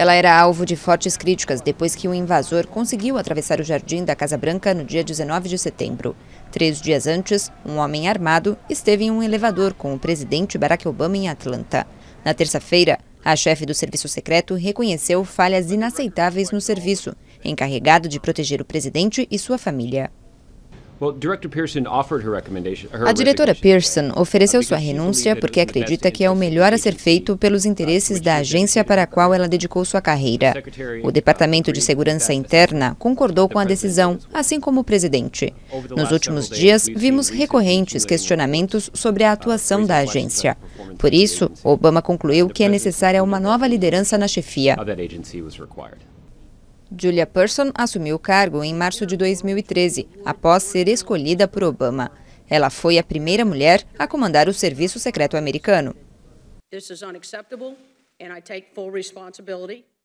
Ela era alvo de fortes críticas depois que um invasor conseguiu atravessar o jardim da Casa Branca no dia 19 de setembro. Três dias antes, um homem armado esteve em um elevador com o presidente Barack Obama em Atlanta. Na terça-feira, a chefe do Serviço Secreto reconheceu falhas inaceitáveis no serviço, encarregado de proteger o presidente e sua família. A diretora Pearson ofereceu sua renúncia porque acredita que é o melhor a ser feito pelos interesses da agência para a qual ela dedicou sua carreira. O Departamento de Segurança Interna concordou com a decisão, assim como o presidente. Nos últimos dias, vimos recorrentes questionamentos sobre a atuação da agência. Por isso, Obama concluiu que é necessária uma nova liderança na chefia. Julia Person assumiu o cargo em março de 2013, após ser escolhida por Obama. Ela foi a primeira mulher a comandar o Serviço Secreto Americano. This is unacceptable and I take full responsibility.